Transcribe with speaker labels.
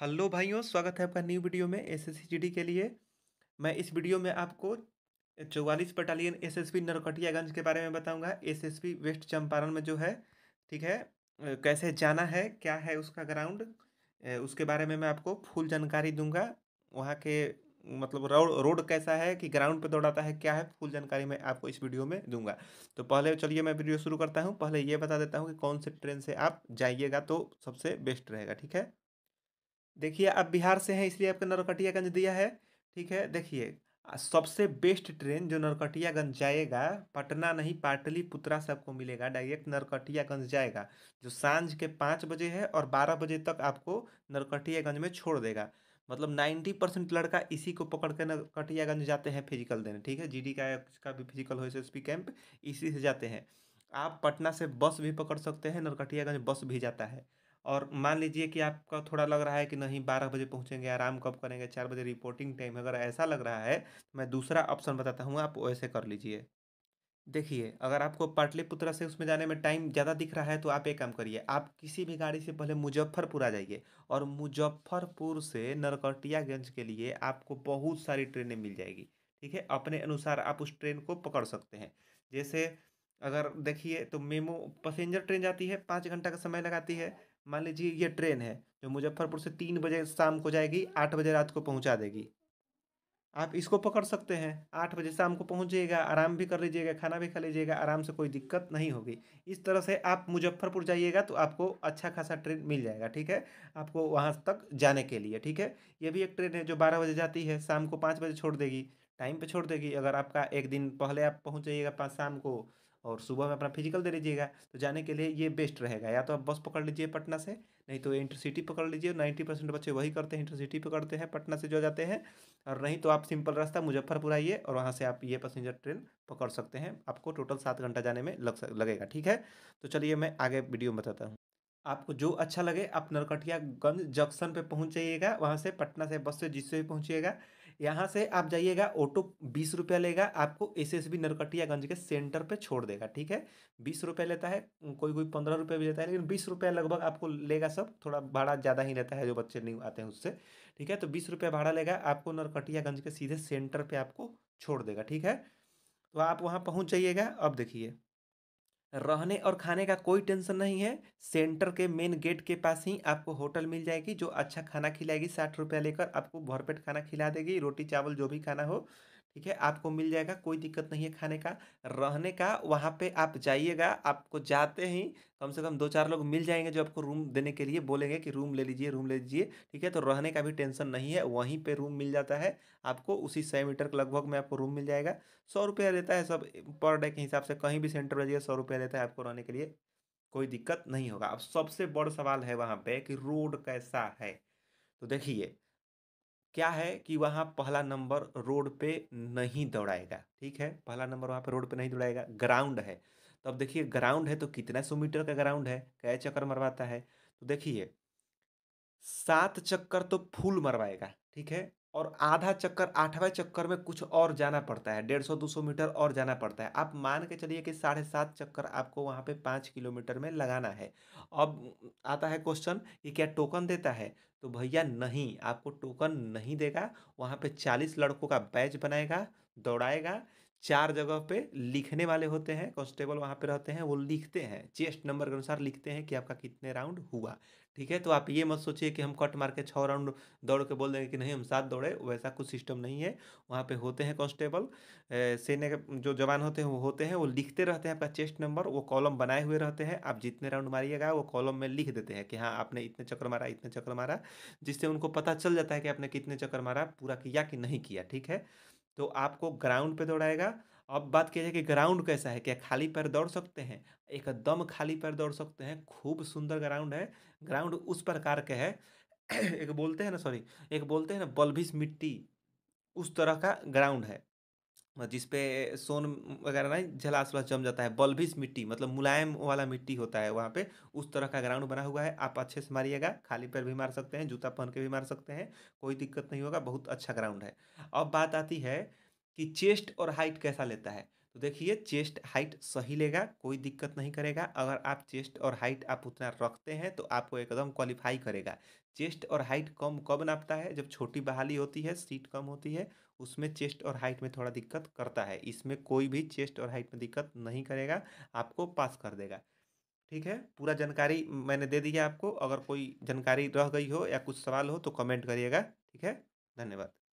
Speaker 1: hello भाइयों स्वागत है आपका न्यू वीडियो में एसएससी के लिए मैं इस वीडियो में आपको चौवालीस बटालियन एसएसपी नरकटियागंज के बारे में बताऊंगा एसएसपी वेस्ट चंपारण में जो है ठीक है कैसे जाना है क्या है उसका ग्राउंड उसके बारे में मैं आपको फुल जानकारी दूंगा वहाँ के मतलब रोड रोड कैसा है कि ग्राउंड पर दौड़ाता है क्या है फुल जानकारी मैं आपको इस वीडियो में दूंगा तो पहले चलिए मैं वीडियो शुरू करता हूँ पहले ये बता देता हूँ कि कौन से ट्रेन से आप जाइएगा तो सबसे बेस्ट रहेगा ठीक है देखिए आप बिहार से हैं इसलिए आपका नरकटियागंज दिया है ठीक है देखिए सबसे बेस्ट ट्रेन जो नरकटियागंज जाएगा पटना नहीं पाटली से आपको मिलेगा डायरेक्ट नरकटियागंज जाएगा जो सांझ के पाँच बजे है और बारह बजे तक आपको नरकटियागंज में छोड़ देगा मतलब नाइन्टी परसेंट लड़का इसी को पकड़ के नरकटियागंज जाते हैं फिजिकल देने ठीक है जी का का भी फिजिकल हो एस कैंप इसी से जाते हैं आप पटना से बस भी पकड़ सकते हैं नरकटियागंज बस भी जाता है और मान लीजिए कि आपका थोड़ा लग रहा है कि नहीं बारह बजे पहुँचेंगे आराम कब करेंगे चार बजे रिपोर्टिंग टाइम अगर ऐसा लग रहा है तो मैं दूसरा ऑप्शन बताता हूँ आप वैसे कर लीजिए देखिए अगर आपको पाटलिपुत्र से उसमें जाने में टाइम ज़्यादा दिख रहा है तो आप एक काम करिए आप किसी भी गाड़ी से पहले मुजफ्फरपुर आ जाइए और मुजफ्फरपुर से नरकटियागंज के लिए आपको बहुत सारी ट्रेनें मिल जाएगी ठीक है अपने अनुसार आप उस ट्रेन को पकड़ सकते हैं जैसे अगर देखिए तो मेमो पैसेंजर ट्रेन जाती है पाँच घंटा का समय लगाती है मान लीजिए ये ट्रेन है जो मुजफ्फरपुर से तीन बजे शाम को जाएगी आठ बजे रात को पहुंचा देगी आप इसको पकड़ सकते हैं आठ बजे शाम को जाइएगा आराम भी कर लीजिएगा खाना भी खा लीजिएगा आराम से कोई दिक्कत नहीं होगी इस तरह से आप मुजफ्फरपुर जाइएगा तो आपको अच्छा खासा ट्रेन मिल जाएगा ठीक है आपको वहाँ तक जाने के लिए ठीक है ये भी एक ट्रेन है जो बारह बजे जाती है शाम को पाँच बजे छोड़ देगी टाइम पर छोड़ देगी अगर आपका एक दिन पहले आप पहुँच जाइएगा पाँच शाम को और सुबह में अपना फिजिकल दे लीजिएगा तो जाने के लिए ये बेस्ट रहेगा या तो आप बस पकड़ लीजिए पटना से नहीं तो इंटरसिटी पकड़ लीजिए नाइन्टी परसेंट बच्चे वही करते हैं इंटरसिटी पकड़ते हैं पटना से जो जाते हैं और नहीं तो आप सिंपल रास्ता मुजफ्फरपुर आइए और वहाँ से आप ये पैसेंजर ट्रेन पकड़ सकते हैं आपको टोटल सात घंटा जाने में लग लगेगा ठीक है तो चलिए मैं आगे वीडियो में बताता हूँ आपको जो अच्छा लगे आप नरकटियागंज जंक्शन पर पहुँच जाइएगा वहाँ से पटना से बस से जिससे भी पहुँचिएगा यहाँ से आप जाइएगा ऑटो बीस रुपया लेगा आपको एस एस बी नरकटियागंज के सेंटर पे छोड़ देगा ठीक है बीस रुपया लेता है कोई कोई पंद्रह रुपया भी लेता है लेकिन बीस रुपया लगभग आपको लेगा सब थोड़ा भाड़ा ज़्यादा ही रहता है जो बच्चे नहीं आते हैं उससे ठीक है तो बीस रुपया भाड़ा लेगा आपको नरकटियागंज के सीधे सेंटर पर आपको छोड़ देगा ठीक है तो आप वहाँ पहुँच जाइएगा अब देखिए रहने और खाने का कोई टेंशन नहीं है सेंटर के मेन गेट के पास ही आपको होटल मिल जाएगी जो अच्छा खाना खिलाएगी साठ रुपया लेकर आपको भरपेट खाना खिला देगी रोटी चावल जो भी खाना हो ठीक है आपको मिल जाएगा कोई दिक्कत नहीं है खाने का रहने का वहाँ पे आप जाइएगा आपको जाते ही कम से कम दो चार लोग मिल जाएंगे जो आपको रूम देने के लिए बोलेंगे कि रूम ले लीजिए रूम ले लीजिए ठीक है तो रहने का भी टेंशन नहीं है वहीं पे रूम मिल जाता है आपको उसी सौ मीटर के लगभग में आपको रूम मिल जाएगा सौ रुपया लेता है सब पर डे के हिसाब से कहीं भी सेंटर में जाइए सौ रुपया लेता है आपको रहने के लिए कोई दिक्कत नहीं होगा अब सबसे बड़ा सवाल है वहाँ पर कि रोड कैसा है तो देखिए क्या है कि वहाँ पहला नंबर रोड पे नहीं दौड़ाएगा ठीक है पहला नंबर वहाँ पे रोड पे नहीं दौड़ाएगा ग्राउंड है तो अब देखिए ग्राउंड है तो कितना सौ मीटर का ग्राउंड है कै चक्कर मरवाता है तो देखिए सात चक्कर तो फुल मरवाएगा ठीक है और आधा चक्कर आठवें चक्कर में कुछ और जाना पड़ता है डेढ़ सौ दो सौ मीटर और जाना पड़ता है आप मान के चलिए कि साढ़े सात चक्कर आपको वहाँ पे पाँच किलोमीटर में लगाना है अब आता है क्वेश्चन कि क्या टोकन देता है तो भैया नहीं आपको टोकन नहीं देगा वहाँ पे चालीस लड़कों का बैच बनाएगा दौड़ाएगा चार जगह पे लिखने वाले होते हैं कॉन्स्टेबल वहाँ पे रहते हैं वो लिखते हैं चेस्ट नंबर के अनुसार लिखते हैं कि आपका कितने राउंड हुआ ठीक है तो आप ये मत सोचिए कि हम कट मार के छः राउंड दौड़ के बोल देंगे कि नहीं हम सात दौड़े वैसा कुछ सिस्टम नहीं है वहाँ पे होते हैं कॉन्स्टेबल सेने के जो जवान होते हैं वो होते हैं वो लिखते रहते हैं आपका चेस्ट नंबर वो कॉलम बनाए हुए रहते हैं आप जितने राउंड मारिएगा वो कॉलम में लिख देते हैं कि हाँ आपने इतने चक्कर मारा इतने चक्कर मारा जिससे उनको पता चल जाता है कि आपने कितने चक्कर मारा पूरा किया कि नहीं किया ठीक है तो आपको ग्राउंड पे दौड़ाएगा अब बात की जाए कि ग्राउंड कैसा है क्या खाली पैर दौड़ सकते हैं एकदम खाली पैर दौड़ सकते हैं खूब सुंदर ग्राउंड है ग्राउंड उस प्रकार के है एक बोलते हैं ना सॉरी एक बोलते हैं ना बल्भिस मिट्टी उस तरह का ग्राउंड है जिसपे सोन वगैरह ना झलास वलास जम जाता है बल्बिस मिट्टी मतलब मुलायम वाला मिट्टी होता है वहाँ पे उस तरह का ग्राउंड बना हुआ है आप अच्छे से मारिएगा खाली पैर भी मार सकते हैं जूता पहन के भी मार सकते हैं कोई दिक्कत नहीं होगा बहुत अच्छा ग्राउंड है अब बात आती है कि चेस्ट और हाइट कैसा लेता है तो देखिए चेस्ट हाइट सही लेगा कोई दिक्कत नहीं करेगा अगर आप चेस्ट और हाइट आप उतना रखते हैं तो आपको एकदम क्वालिफाई करेगा चेस्ट और हाइट कम कब नापता है जब छोटी बहाली होती है सीट कम होती है उसमें चेस्ट और हाइट में थोड़ा दिक्कत करता है इसमें कोई भी चेस्ट और हाइट में दिक्कत नहीं करेगा आपको पास कर देगा ठीक है पूरा जानकारी मैंने दे दी है आपको अगर कोई जानकारी रह गई हो या कुछ सवाल हो तो कमेंट करिएगा ठीक है धन्यवाद